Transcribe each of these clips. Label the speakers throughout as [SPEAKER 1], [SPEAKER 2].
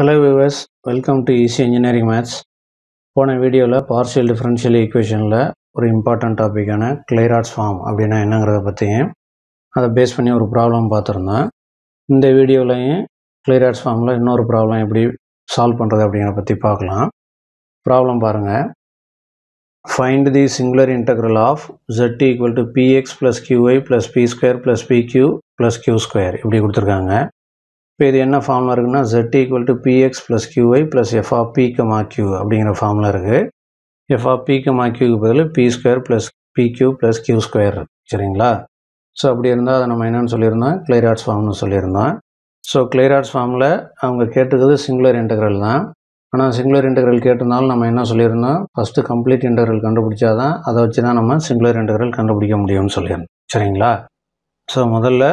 [SPEAKER 1] Hello viewers, welcome to Easy engineering maths போன வீடியோவில் partial differential ஈக்குவேஷனில் ஒரு இம்பார்ட்டன்ட் டாப்பிக்கான கிளியராட்ஸ் ஃபார்ம் அப்படின்னா என்னங்கிறத பற்றியும் அதை பேஸ் பண்ணி ஒரு ப்ராப்ளம் பார்த்துருந்தோம் இந்த வீடியோலையும் கிளியராட்ஸ் ஃபார்மில் இன்னொரு ப்ராப்ளம் எப்படி சால்வ் பண்ணுறது அப்படிங்கிற பற்றி பார்க்கலாம் ப்ராப்ளம் பாருங்கள் find the singular integral of z equal to p x plus q i plus B square plus pq plus q square இப்படி கொடுத்துருக்காங்க இப்போ இது என்ன ஃபார்முலா இருக்குன்னா z equal to p x plus q i plus f r p comma q அப்படிங்கிற formula இருக்குது f r p comma கியூக்கு பதில் p square plus p q plus q square சரிங்களா ஸோ அப்படி இருந்தால் அதை நம்ம என்னென்னு சொல்லியிருந்தோம் கிளைராட்ஸ் ஃபார்ம்னு சொல்லியிருந்தோம் ஸோ கிளைராட்ஸ் ஃபார்மில் அவங்க கேட்டுக்கிறது சிங்குலர் இன்டெக்ரல் தான் ஆனால் சிங்குலர் இன்டெக்ரல் கேட்டிருந்தாலும் நம்ம என்ன சொல்லியிருந்தோம் ஃபஸ்ட்டு கம்ப்ளீட் இன்டெக்ரல் கண்டுபிடிச்சா தான் அதை வச்சு தான் நம்ம சிங்குலர் இன்டெக்ரல் கண்டுபிடிக்க முடியும்னு சொல்லியிருந்தோம் சரிங்களா ஸோ முதல்ல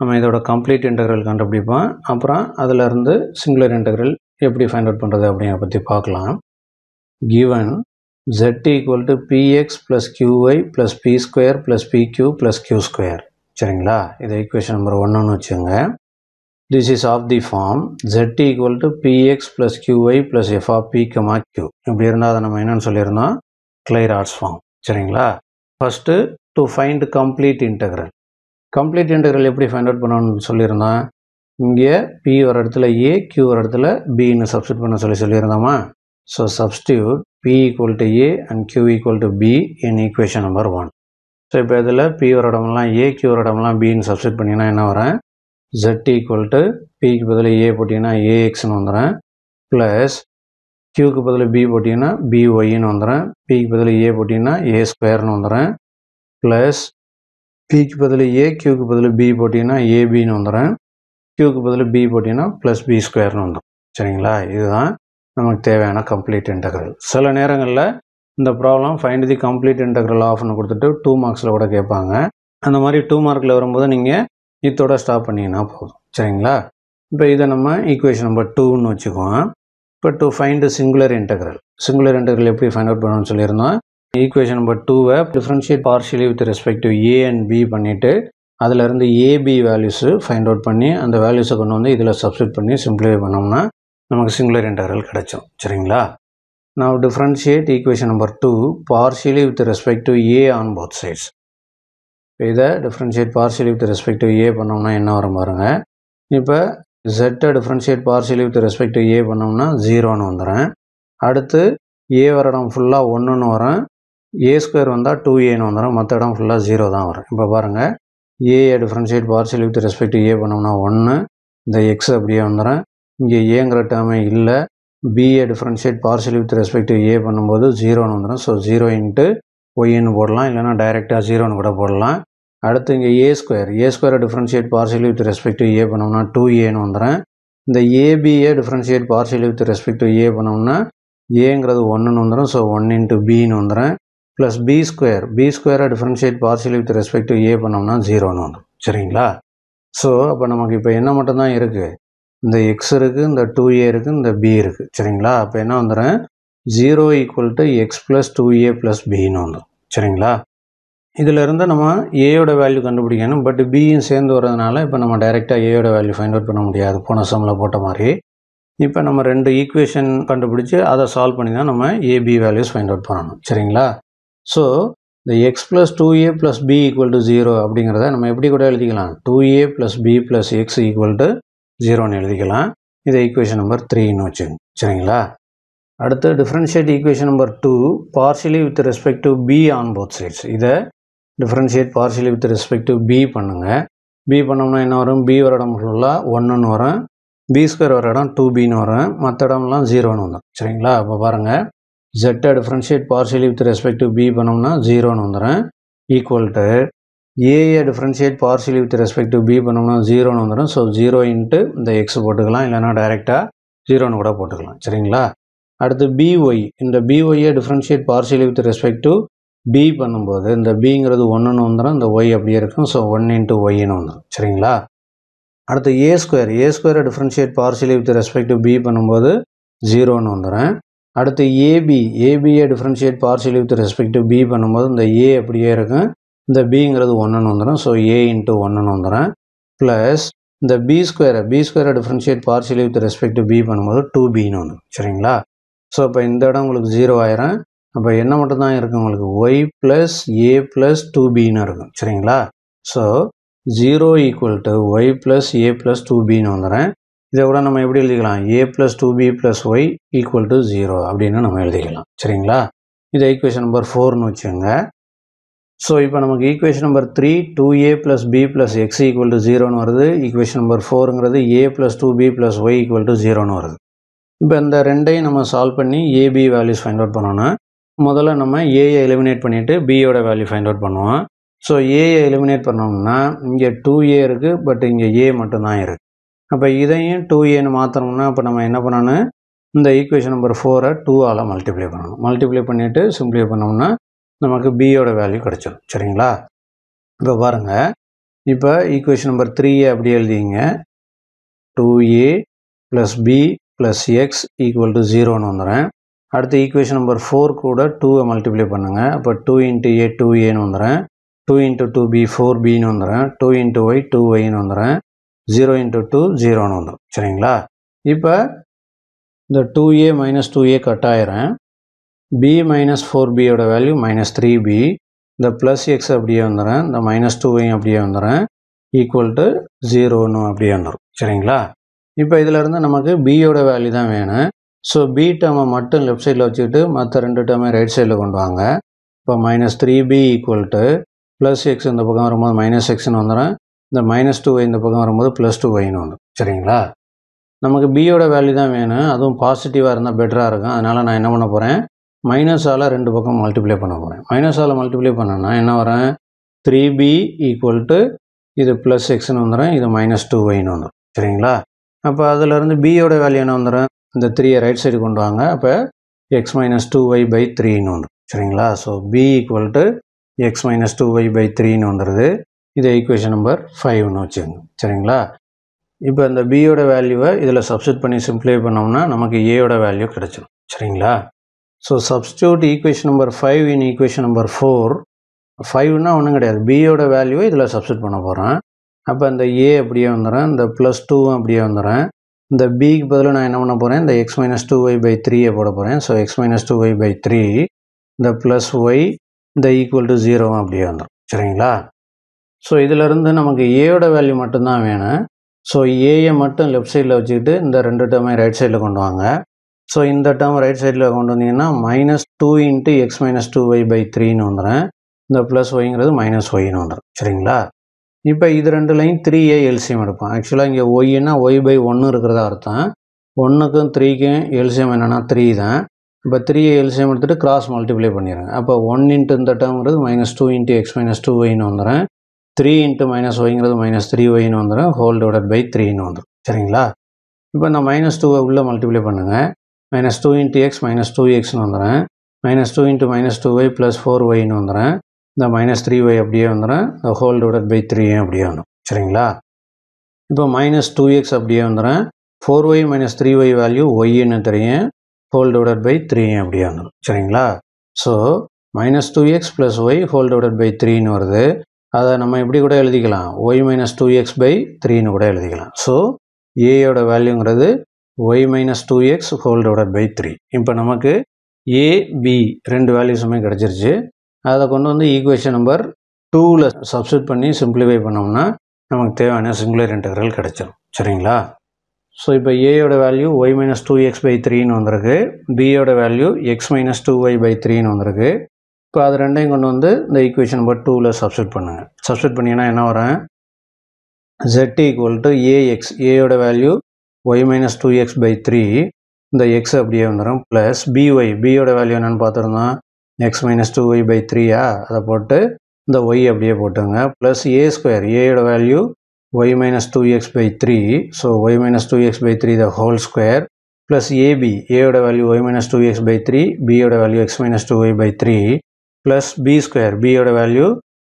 [SPEAKER 1] நம்ம இதோட கம்ப்ளீட் இன்டெக்ரல் கண்டுபிடிப்போம் அப்புறம் அதிலிருந்து சிங்குலர் இன்டெக்ரல் எப்படி ஃபைண்ட் அவுட் பண்ணுறது அப்படிங்கிற பற்றி பார்க்கலாம் given z equal to p x plus q y plus B square plus p q plus q square சரிங்களா இது ஈக்குவேஷன் நம்பர் ஒன்னு வச்சுங்க this is of the form z equal to p x plus q y plus f of p comma q இப்படி இருந்தால் அதை நம்ம என்னென்னு சொல்லியிருந்தோம் கிளைர் ஆர்ட்ஸ் ஃபார்ம் சரிங்களா first to find complete integral complete integral எப்படி ஃபைண்ட் அவுட் பண்ணணும்னு சொல்லியிருந்தேன் இங்கே பி ஒரு இடத்துல ஏ கியூ ஒரு இடத்துல பின்னு சப்ஸ்டியூட் பண்ண சொல்லி சொல்லியிருந்தோமா so substitute p equal to a and q equal to b in equation number one so இப்போ இதில் பி ஒரு இடம்லாம் ஏ கியூ ஒரு இடம்லாம் பின்னு சப்ஸ்டியூட் பண்ணிங்கன்னா என்ன வரேன் ஜெட் ஈக்குவல் டு பிக்கு பதில் ஏ போட்டிங்கன்னா ஏஎக்ஸ்னு வந்துடுறேன் ப்ளஸ் கியூக்கு பதில் பி போட்டிங்கன்னா பி ஒய்னு வந்துடுறேன் பிக்கு பதில் ஏ போட்டிங்கன்னா ஏ ஸ்கொயர்னு வந்துடுறேன் ப்ளஸ் பிக்கு பதில் ஏ கியூக்கு பதில் பி போட்டிங்கன்னா ஏபின்னு வந்துடுறேன் கியூக்கு பதில் பி போட்டிங்கன்னா ப்ளஸ் பி ஸ்கொயர்னு வந்துடும் சரிங்களா இதுதான் நமக்கு தேவையான கம்ப்ளீட் இன்டகரல் சில நேரங்களில் இந்த problem find the complete integral ஆஃப்னு கொடுத்துட்டு டூ மார்க்ஸில் கூட கேட்பாங்க அந்த மாதிரி டூ மார்க்கில் வரும்போது நீங்கள் இத்தோட ஸ்டாப் பண்ணிங்கன்னா போதும் சரிங்களா இப்போ இதை நம்ம ஈக்குவேஷன் நம்பர் டூன்னு வச்சுக்குவோம் இப்போ to find singular integral singular integral எப்படி ஃபைண்ட் அவுட் பண்ணணும்னு சொல்லியிருந்தோம் ஈக்குவேஷன் நம்பர் டூவை differentiate partially with respect to a and b பண்ணிவிட்டு அதிலிருந்து ஏபி வேல்யூஸு ஃபைண்ட் அவுட் பண்ணி அந்த வேல்யூஸை கொண்டு வந்து இதில் சப்ஸ்டியூட் பண்ணி சிம்பிளிஃபை பண்ணோம்னா நமக்கு சிங்குலர் இன்டர்வல் கிடச்சோம் சரிங்களா நான் differentiate equation number two partially with respect to a on both sides இதை differentiate partially with respect to a பண்ணோம்னா என்ன வரும் பாருங்கள் இப்போ ஜெட்டை differentiate partially with respect to a பண்ணோம்னா ஜீரோன்னு வந்துடுறேன் அடுத்து ஏ வரடம் ஃபுல்லாக ஒன்றுன்னு வரேன் ஏ ஸ்கொயர் வந்தால் டூ ஏன்னு வந்துடும் மற்ற இடம் ஃபுல்லாக ஜீரோ தான் வரும் இப்போ பாருங்கள் a differentiate partial with respect a பண்ணோம்னா ஒன்று இந்த எக்ஸ் அப்படியே வந்துடும் இங்கே ஏங்கிற டேர்மே இல்லை b a differentiate partial with respect a பண்ணும்போது ஜீரோன்னு வந்துடும் ஸோ ஜீரோ இன்ட்டு ஒய்ன்னு போடலாம் இல்லைனா டைரெக்டாக ஜீரோன்னு கூட போடலாம் அடுத்து இங்கே a square a square differentiate partial with respect a பண்ணோம்னா டூ ஏன்னு வந்துடும் இந்த a b a differentiate partial with respect a பண்ணோம்னா ஏங்கிறது ஒன்றுன்னு வந்துடும் ஸோ ஒன் இன்ட்டு பின்னு வந்துடும் ப்ளஸ் பி ஸ்கொயர் பி ஸ்கொயராக differentiate partial with respect to a பண்ணோம்னா ஜீரோன்னு வந்துடும் சரிங்களா ஸோ அப்போ நமக்கு இப்போ என்ன மட்டும்தான் இருக்குது இந்த எக்ஸ் இருக்குது இந்த டூ ஏ இருக்குது இந்த பி இருக்குது சரிங்களா அப்போ என்ன வந்துடும் zero equal to x plus two a plus பின்னு வந்துடும் சரிங்களா இதிலிருந்து நம்ம ஏயோட வேல்யூ கண்டுபிடிக்கணும் பட் பியும் சேர்ந்து வர்றதுனால இப்போ நம்ம டைரெக்டாக ஏயோட வேல்யூ ஃபைண்ட் அவுட் பண்ண முடியாது போன சம்மில் போட்ட மாதிரி இப்போ நம்ம ரெண்டு ஈக்குவேஷன் கண்டுபிடிச்சி அதை சால்வ் பண்ணி தான் நம்ம ஏபி வேல்யூஸ் ஃபைண்ட் அவுட் பண்ணணும் சரிங்களா ஸோ இந்த x plus two a plus b equal to zero அப்படிங்கிறத நம்ம எப்படி கூட எழுதிக்கலாம் two a plus b plus x equal to ஜீரோன்னு எழுதிக்கலாம் இது ஈக்குவேஷன் நம்பர் த்ரீன்னு வச்சு சரிங்களா அடுத்து differentiate equation number two partially with respect to b on both sides இதை differentiate partially with respect to b பண்ணுங்கள் பி பண்ணோம்னா என்ன வரும் பி வர இடம் ஃபுல்லாக ஒன்றுன்னு வரும் பி ஸ்கொயர் வர இடம் டூ பின்னு வரும் மற்ற இடம்லாம் ஜீரோன்னு வந்தோம் சரிங்களா அப்போ பாருங்கள் ஜெட்டை differentiate partially with respect to b பண்ணோம்னா ஜீரோன்னு வந்துடும் equal to a a differentiate partially with respect to b பண்ணோம்னா ஜீரோன்னு வந்துடும் ஸோ ஜீரோ இன்ட்டு இந்த எக்ஸ் போட்டுக்கலாம் இல்லைனா டைரெக்டாக ஜீரோன்னு கூட போட்டுக்கலாம் சரிங்களா அடுத்து பிஒய் இந்த பிஒய்யை differentiate partially with respect to b பண்ணும்போது இந்த பிங்கிறது ஒன்றுன்னு வந்துடும் இந்த ஒய் அப்படியே இருக்கும் ஸோ ஒன் இன்ட்டு ஒய்ன்னு வந்துடும் சரிங்களா அடுத்து ஏ ஸ்கொயர் ஏ ஸ்கொயரை differentiate partially with respect to b பண்ணும்போது ஜீரோன்னு வந்துடுறேன் அடுத்து ஏபி ஏபியை differentiate partially with respect b பண்ணும்போது இந்த ஏ அப்படியே இருக்கும் இந்த பிங்கிறது ஒன்றுன்னு வந்துடும் ஸோ ஏ இன்ட்டு ஒன்றுன்னு வந்துடும் ப்ளஸ் இந்த பி ஸ்கொயரை பி ஸ்கொயரை differentiate partially with respect b பண்ணும்போது டூ பின்னு வந்துடும் சரிங்களா ஸோ இப்போ இந்த இடம் உங்களுக்கு ஜீரோ ஆயிரும் அப்போ என்ன மட்டும் தான் இருக்குது உங்களுக்கு y plus a plus two பின்னு இருக்கும் சரிங்களா so zero equal to y plus a plus two பின்னு வந்துடுறேன் இதை விட நம்ம எப்படி எழுதிக்கலாம் a plus two b plus y equal to zero அப்படின்னு நம்ம எழுதிக்கலாம் சரிங்களா இது ஈக்குவேஷன் நம்பர் ஃபோர்னு வச்சுங்க ஸோ இப்போ நமக்கு equation number three two a plus b plus x equal to ஜீரோன்னு வருது ஈக்குவேஷன் நம்பர் ஃபோருங்கிறது a plus two b plus y equal to ஜீரோன்னு வருது இப்போ இந்த ரெண்டையும் நம்ம சால்வ் பண்ணி ஏபி வேல்யூஸ் ஃபைண்ட் அவுட் பண்ணோன்னா முதல்ல நம்ம ஏயை எலிமினேட் பண்ணிவிட்டு பியோட வேல்யூ ஃபைண்ட் அவுட் பண்ணுவோம் ஸோ ஏயை எலிமினேட் பண்ணோம்னா இங்கே டூ ஏ இருக்குது பட் இங்கே ஏ மட்டும்தான் இருக்குது அப்போ இதையும் டூ ஏன்னு மாற்றணும்னா அப்போ நம்ம என்ன பண்ணணும் இந்த ஈக்குவேஷன் நம்பர் ஃபோரை டூவால் மல்டிப்ளை பண்ணணும் மல்டிப்ளை பண்ணிவிட்டு சிம்பிளை பண்ணோம்னா நமக்கு பியோட வேல்யூ கிடச்சிடும் சரிங்களா இப்போ பாருங்கள் இப்போ ஈக்குவேஷன் நம்பர் த்ரீயை அப்படி எழுதிங்க two a plus b plus x equal to ஜீரோன்னு வந்துடுறேன் அடுத்து ஈக்குவேஷன் நம்பர் ஃபோர் கூட டூவை மல்டிப்ளை பண்ணுங்கள் அப்போ டூ இன்ட்டு ஏ டூ ஏன்னு வந்துடுறேன் two into two b four பின்னு வந்துடுறேன் டூ இன்ட்டு ஒய் டூ ஒய்ன்னு வந்துடுறேன் ஜீரோ இன்ட்டு டூ ஜீரோன்னு வந்துடும் சரிங்களா இப்போ இந்த two a minus two a cut ஆயிரும் பி மைனஸ் ஃபோர் பியோட வேல்யூ மைனஸ் த்ரீ பி இந்த ப்ளஸ் எக்ஸ் அப்படியே வந்துடுறேன் இந்த மைனஸ் டூவையும் அப்படியே வந்துடுறேன் ஈக்குவல் டு ஜீரோன்னு அப்படியே வந்துடும் சரிங்களா இப்போ இதிலேருந்து நமக்கு பியோட வேல்யூ தான் வேணும் ஸோ பி டேர்மை மட்டும் லெஃப்ட் சைடில் வச்சுக்கிட்டு மற்ற ரெண்டு டேர்மை ரைட் சைடில் கொண்டு வாங்க இப்போ minus three b equal to plus x இந்த பக்கம் வரும்போது மைனஸ் எக்ஸ்னு வந்துடுறேன் இந்த மைனஸ் டூ ஒய் இந்த பக்கம் வரும்போது ப்ளஸ் டூ வைன்னு வந்து சரிங்களா நமக்கு பியோட வேல்யூ தான் வேணும் அதுவும் பாசிட்டிவாக இருந்தால் பெட்டராக இருக்கும் அதனால் நான் என்ன பண்ண போகிறேன் மைனஸால் ரெண்டு பக்கம் மல்டிப்ளை பண்ண போகிறேன் மைனஸால் மல்டிப்ளை பண்ணேன்னா என்ன வரேன் த்ரீ பி ஈக்குவல் டு இது ப்ளஸ் எக்ஸ்னு வந்துடும் இது மைனஸ் டூ ஒயின்னு வந்துடும் சரிங்களா அப்போ அதிலேருந்து பியோட வேல்யூ என்ன வந்துடும் இந்த த்ரீயை ரைட் சைடு கொண்டு வாங்க அப்போ x minus two y by த்ரீன்னு வந்துடும் சரிங்களா so b equal to x minus two y by த்ரீன்னு வந்துடுது இது ஈக்குவேஷன் நம்பர் ஃபைவ்னு வச்சுக்கோங்க சரிங்களா இப்போ இந்த பியோட வேல்யூவை இதில் சப்ஸ்டியூட் பண்ணி சிம்ப்ளை பண்ணோம்னா நமக்கு ஏயோட வேல்யூ கிடைச்சிடும் சரிங்களா so substitute equation number five in equation number four ஃபைவ்னால் ஒன்றும் கிடையாது பியோட வேல்யூவை இதில் சப்ஸ்டியூட் பண்ண போகிறேன் அப்போ இந்த ஏ அப்படியே வந்துடுறேன் இந்த ப்ளஸ் டூவும் அப்படியே வந்துடுறேன் இந்த பிக்கு பதிலாக நான் என்ன பண்ண போகிறேன் இந்த x minus two y by த்ரீயை போட போகிறேன் so x minus two y by three இந்த ப்ளஸ் ஒய் இந்த ஈக்குவல் டு ஜீரோவும் அப்படியே வந்துடும் சரிங்களா ஸோ இதிலிருந்து நமக்கு ஏயோட வேல்யூ மட்டும்தான் வேணும் ஸோ ஏயை மட்டும் லெஃப்ட் சைடில் வச்சுக்கிட்டு இந்த ரெண்டு டேர்மை ரைட் சைடில் கொண்டு வாங்க ஸோ இந்த டேர்ம் ரைட் சைடில் கொண்டு வந்தீங்கன்னா minus two into x minus two y by த்ரீன்னு வந்துடுறேன் இந்த ப்ளஸ் ஒய்ங்கிறது மைனஸ் ஒய்னு வந்துடும் சரிங்களா இப்போ இது லைன் த்ரீ ஏ எல்சியம் எடுப்போம் ஆக்சுவலாக இங்கே ஒய்னா ஒய் பை ஒன்று இருக்கிறதா அர்த்தம் ஒன்றுக்கும் த்ரீக்கும் எல்சியம் என்னென்னா த்ரீ தான் இப்போ த்ரீ ஏ எல்சியம் எடுத்துகிட்டு கிராஸ் மல்டிப்ளை பண்ணிடுறேன் அப்போ ஒன் இன்ட்டு இந்த டேர்ம்ங்கிறது minus two into x minus two ஒய்னு வந்துடுறேன் த்ரீ இன்ட்டு மைனஸ் ஒய்ங்கிறது மைனஸ் த்ரீ ஒய்னு வந்துடும் ஹோல் டிவைட் பை த்ரீன்னு வந்துடும் சரிங்களா இப்போ நான் மைனஸ் டூவை உள்ளே மல்டிப்ளை பண்ணுங்கள் minus two into x minus two எக்ஸ்னு வந்துடுறேன் minus two into minus two y plus four ஒய்னு வந்துடுறேன் இந்த மைனஸ் த்ரீ ஒய் அப்படியே வந்துடும் இந்த ஹோல் டிவைட் பை த்ரீயும் அப்படியே வந்துடும் சரிங்களா இப்போ மைனஸ் டூ எக்ஸ் அப்படியே வந்துடும் four y minus three y value ஒய்ன்னு தெரியும் ஹோல் டிவைட் பை த்ரீயும் அப்படியே வந்துடும் சரிங்களா so minus two x plus y whole divide by த்ரீன்னு வருது அதை நம்ம எப்படி கூட எழுதிக்கலாம் y minus two x by த்ரீன்னு கூட எழுதிக்கலாம் ஸோ ஏயோட வேல்யூங்கிறது y minus two x whole divided by three இப்போ நமக்கு ஏபி ரெண்டு வேல்யூஸுமே கிடச்சிருச்சு அதை கொண்டு வந்து ஈக்குவேஷன் நம்பர் டூவில் சப்ஸ்டியூட் பண்ணி சிம்பிளிஃபை பண்ணோம்னா நமக்கு தேவையான சிங்குலர் இன்டெகிரல் கிடச்சிரும் சரிங்களா ஸோ இப்போ ஏயோட value y minus two x by த்ரீன்னு வந்திருக்கு பியோட value x minus two y by த்ரீன்னு வந்திருக்கு இப்போ அது ரெண்டையும் கொண்டு வந்து இந்த ஈக்குவேஷன் நம்பர் டூவில் சப்ஸ்டியூட் பண்ணுங்கள் சப்ஸ்டியூட் பண்ணிங்கன்னா என்ன வரேன் ஜெட் ஈக்குவல் டு ஏஎக்ஸ் ஏயோட value y minus two x by three இந்த எக்ஸ் அப்படியே வந்துடும் ப்ளஸ் பிஒய் பியோட வேல்யூ என்னென்னு பார்த்துருந்தோம் x minus two y by த்ரீயா அதை போட்டு இந்த ஒய் அப்படியே போட்டுங்க ப்ளஸ் ஏ ஸ்கொயர் ஏயோட value y minus two x by three so y minus two x by three the whole square plus a b ஏயோட value y minus two x by three பியோட value x minus two y by three plus B square பியோட value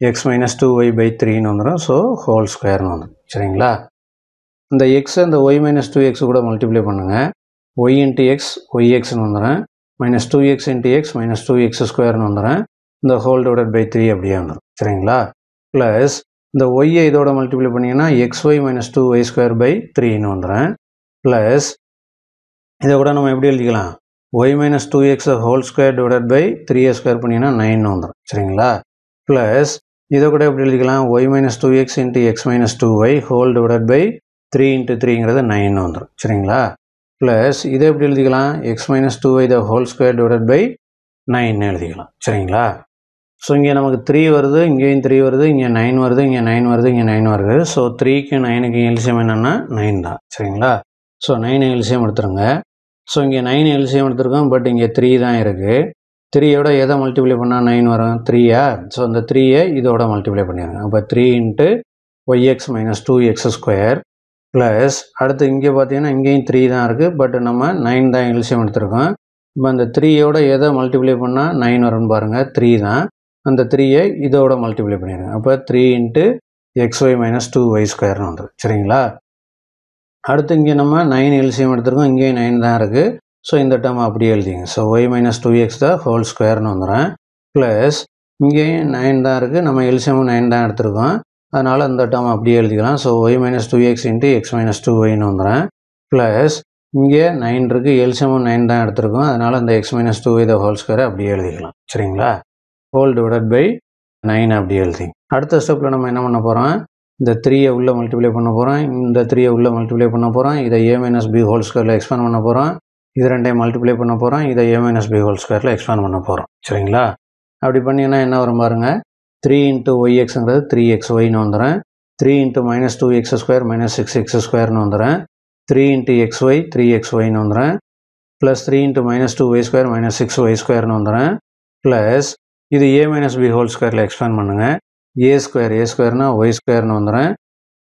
[SPEAKER 1] x minus two y by த்ரீன்னு வந்துடும் so whole ஸ்கொயர்னு வந்துடும் சரிங்களா இந்த x அந்த ஒய் மைனஸ் டூ எக்ஸ் கூட மல்டிப்ளை பண்ணுங்கள் ஒய் இன்ட்டு எக்ஸ் ஒய் எக்ஸ்னு வந்துடும் minus two x into x minus two x ஸ்கொயர்னு வந்துடும் இந்த ஹோல் divided பை த்ரீ அப்படியே வந்துடும் சரிங்களா ப்ளஸ் இந்த y இதோட multiply பண்ணுங்கனா x y minus two y square by த்ரீன்னு வந்துடும் ப்ளஸ் இதை கூட நம்ம எப்படி எழுதிக்கலாம் y minus two x whole square divide by three a square பண்ணிங்கன்னா நைன் வந்துடும் சரிங்களா ப்ளஸ் இதை கூட எப்படி எழுதிக்கலாம் y minus two x into x minus two y whole divide by three into த்ரீங்கிறது நைன் வந்துடும் சரிங்களா ப்ளஸ் இதை எப்படி எழுதிக்கலாம் x minus two y the whole square divide by nine எழுதிக்கலாம் சரிங்களா ஸோ இங்கே நமக்கு த்ரீ வருது இங்கேயும் த்ரீ வருது இங்கே நைன் வருது இங்கே நைன் வருது இங்கே நைன் வருது ஸோ த்ரீக்கு நைனுக்கு எல்சியம் என்னென்னா நைன் தான் சரிங்களா ஸோ நைன் எல்சியம் எடுத்துருங்க ஸோ இங்கே நைன் எல்சிஎம் எடுத்திருக்கோம் பட் இங்கே த்ரீ தான் இருக்குது த்ரீயோட எதை மல்டிப்ளை பண்ணால் நைன் வரும் த்ரீயா ஸோ அந்த த்ரீயை இதோட மல்டிப்ளை பண்ணிடுங்க அப்போ three into y x minus two x square plus அடுத்து இங்கே பார்த்தீங்கன்னா இங்கேயும் த்ரீ தான் இருக்குது பட் நம்ம நைன் தான் எல்சியம் எடுத்திருக்கோம் இப்போ அந்த த்ரீயோட எதை மல்டிப்ளை பண்ணால் நைன் வரும்னு பாருங்கள் த்ரீ தான் அந்த த்ரீயை இதோட மல்டிப்ளை பண்ணிடுங்க அப்போ three into x y minus two Y ஸ்கொயர்னு வந்துடும் சரிங்களா அடுத்து இங்கே நம்ம நைன் எல்சியம் எடுத்துருக்கோம் இங்கேயும் நைன் தான் இருக்குது ஸோ இந்த டேர்ம் அப்படியே எழுதிங்க so y minus two x தான் ஹோல் ஸ்கொயர்னு வந்துடுறேன் ப்ளஸ் இங்கேயும் நைன் தான் இருக்குது நம்ம எல்சியமும் நைன் தான் எடுத்துருக்கோம் அதனால் இந்த டேர்ம் அப்படியே எழுதிக்கலாம் so y minus two x into x minus two ஒய்னு வந்துடுறேன் ப்ளஸ் இங்கே நைன் இருக்குது எல்சியமும் நைன் தான் எடுத்துருக்கோம் அதனால் அந்த x minus two the whole ஸ்கொயரை அப்படியே எழுதிக்கலாம் சரிங்களா ஹோல் டிவைடட் பை நைன் அப்படி எழுதி அடுத்த ஸ்டெப்பில் நம்ம என்ன பண்ண போகிறோம் இந்த த்ரீயை உள்ளே மல்டிப்ளை பண்ண போகிறோம் இந்த த்ரீயை உள்ளே மல்டிப்ளை பண்ண போகிறோம் இதை ஏ மைனஸ் பி ஹோல் ஸ்கொயரில் எக்ஸ்பேண்ட் பண்ண போகிறோம் இது ரெண்டையும் மல்டிப்ளை பண்ண போகிறோம் இதை ஏ மைனஸ் பி ஹோல் ஸ்கொயரில் எக்ஸ்பேண்ட் பண்ண போகிறோம் சரிங்களா அப்படி பண்ணிங்கன்னா என்ன வரும் பாருங்கள் த்ரீ இன்ட்டு ஒய் எக்ஸுங்கிறது த்ரீ எக்ஸ் ஒய்னு வந்துடுறேன் three into minus two x square minus six x ஸ்கொயர்னு வந்துடுறேன் three into x y three x ஒய்னு வந்துடுறேன் plus three into minus two y square minus six y ஸ்கொயர்னு வந்துடுறேன் ப்ளஸ் இது ஏ மைனஸ் பி ஹோல் ஸ்கொயரில் எக்ஸ்பேண்ட் பண்ணுங்கள் a square a ஸ்கொயர்னா ஒய் ஸ்கொயர்னு வந்துடுறேன்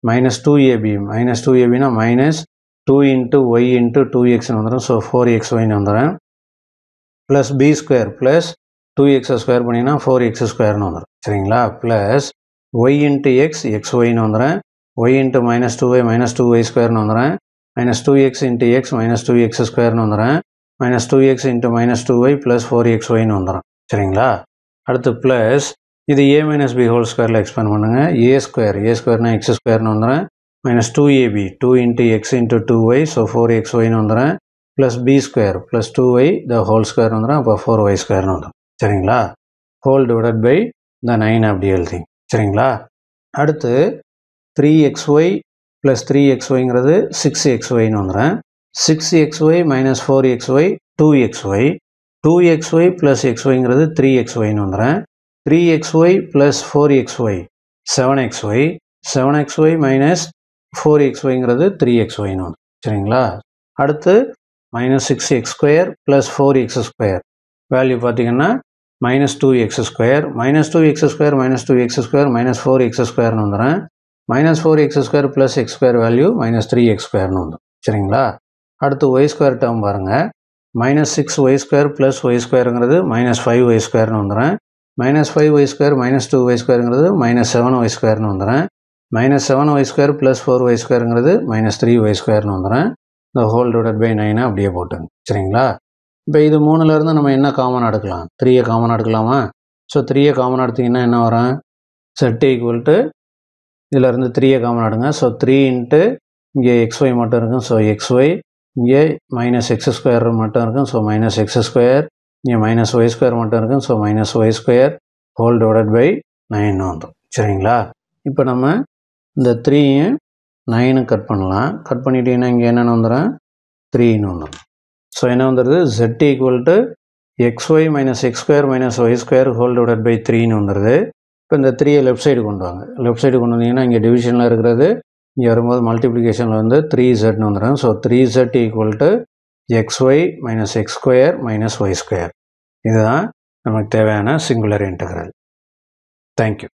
[SPEAKER 1] minus two a b minus two ஏபினா minus two into y into two எக்ஸ்னு வந்துடும் ஸோ ஃபோர் எக்ஸ் ஒய்னு வந்துடுறேன் plus B square plus two எக்ஸை ஸ்கொயர் பண்ணிங்கன்னா ஃபோர் எக்ஸ் ஸ்கொயர்னு வந்துடும் சரிங்களா plus y into x x ஒய்னு வந்துடுறேன் y into minus two y minus two Y ஸ்கொயர்னு வந்துடுறேன் minus two x into x minus two x ஸ்கொயர்னு வந்துடுறேன் minus two x into minus two y plus four x ஒய்னு வந்துடும் சரிங்களா அடுத்து ப்ளஸ் இது ஏ மைனஸ் பி ஹோல் ஸ்கொயரில் எக்ஸ்பேண்ட் பண்ணுங்கள் ஏ ஸ்கொயர் ஏ ஸ்கொயர்னா எக்ஸ் ஸ்கொயர்னு வந்துடுறேன் minus two a b two into x into two y so four x ஒய்னு வந்துடுறேன் plus B square plus two y the whole square வந்துடும் அப்போ ஃபோர் ஒய் ஸ்கொயர்னு வந்துடும் சரிங்களா whole divided by the nine அப்படி எழுதி சரிங்களா அடுத்து three x y plus three x ஒய்ங்கிறது சிக்ஸ் எக்ஸ் ஒய்னு வந்துடுறேன் six x y minus four x y two x y two x y plus x ஒய்ங்கிறது த்ரீ எக்ஸ் ஒய்னு வந்துடுறேன் three x y plus four minus 4xy seven 3xy நான் seven minus four three x சரிங்களா அடுத்து minus six square plus plus four value square value பார்த்தீங்கன்னா minus two 2x square minus two square square minus two x minus minus four x ஸ்கொயர்னு square minus four 3x square plus value minus three சரிங்களா அடுத்து y square term பாருங்கள் minus six square plus plus y ஸ்கொயருங்கிறது minus five y ஸ்கொயர்னு minus five y square minus two y ஸ்கொயருங்கிறது minus seven y ஸ்கொயர்னு வந்துடுறேன் minus seven y square plus four y ஸ்கொயருங்கிறது minus three y ஸ்கொயர்னு வந்துடுறேன் இந்த ஹோல் டிவைட் பை நைனாக அப்படியே போட்டுங்க சரிங்களா இப்போ இது மூணுலேருந்து நம்ம என்ன காமன் எடுக்கலாம் த்ரீயை காமன் எடுக்கலாமா ஸோ த்ரீயை காமன் எடுத்திங்கன்னா என்ன வரும் செட் ஈக்குவல் டு இதிலேருந்து த்ரீயை காமன் எடுங்க ஸோ த்ரீ இன்ட்டு இங்கே எக்ஸ் ஒய் மட்டும் இருக்கும் ஸோ எக்ஸ் ஒய் இங்கே மைனஸ் எக்ஸ் ஸ்கொயர் மட்டும் இருக்கும் ஸோ மைனஸ் எக்ஸ் ஸ்கொயர் இங்கே மைனஸ் ஒய் ஸ்கொயர் மட்டும் இருக்கும் so minus y square whole divide by nine வந்துடும் சரிங்களா இப்போ நம்ம இந்த த்ரீயும் நைனும் கட் பண்ணலாம் கட் பண்ணிட்டீங்கன்னா இங்கே என்னென்னு வந்துடும் த்ரீன்னு வந்துடும் ஸோ என்ன வந்துடுது zed equal to x y minus x square minus y square whole divide by த்ரீன்னு வந்துடுது இப்போ இந்த த்ரீயை லெஃப்ட் சைடு கொண்டு வாங்க லெஃப்ட் சைடு கொண்டு வந்தீங்கன்னா இங்கே டிவிஷனில் இருக்கிறது இங்கே வரும்போது மல்டிப்ளிகேஷனில் வந்து த்ரீ ஜெட்னு வந்துடும் so three zed equal to x y minus square minus minus y square இதுதான் நமக்கு தேவையான integral. Thank you.